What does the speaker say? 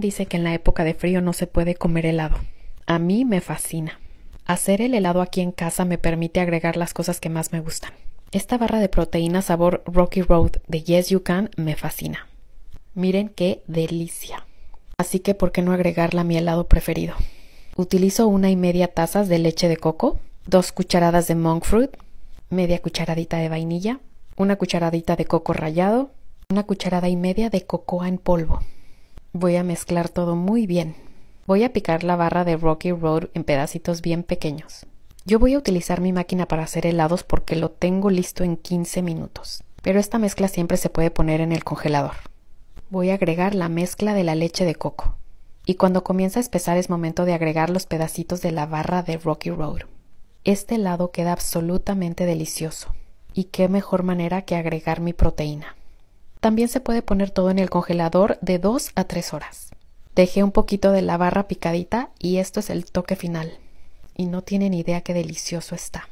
Dice que en la época de frío no se puede comer helado. A mí me fascina. Hacer el helado aquí en casa me permite agregar las cosas que más me gustan. Esta barra de proteína sabor Rocky Road de Yes You Can me fascina. Miren qué delicia. Así que, ¿por qué no agregarla a mi helado preferido? Utilizo una y media tazas de leche de coco, dos cucharadas de monk fruit, media cucharadita de vainilla, una cucharadita de coco rallado, una cucharada y media de cocoa en polvo. Voy a mezclar todo muy bien. Voy a picar la barra de Rocky Road en pedacitos bien pequeños. Yo voy a utilizar mi máquina para hacer helados porque lo tengo listo en 15 minutos. Pero esta mezcla siempre se puede poner en el congelador. Voy a agregar la mezcla de la leche de coco. Y cuando comienza a espesar es momento de agregar los pedacitos de la barra de Rocky Road. Este helado queda absolutamente delicioso. Y qué mejor manera que agregar mi proteína. También se puede poner todo en el congelador de 2 a 3 horas. Dejé un poquito de la barra picadita y esto es el toque final. Y no tienen idea qué delicioso está.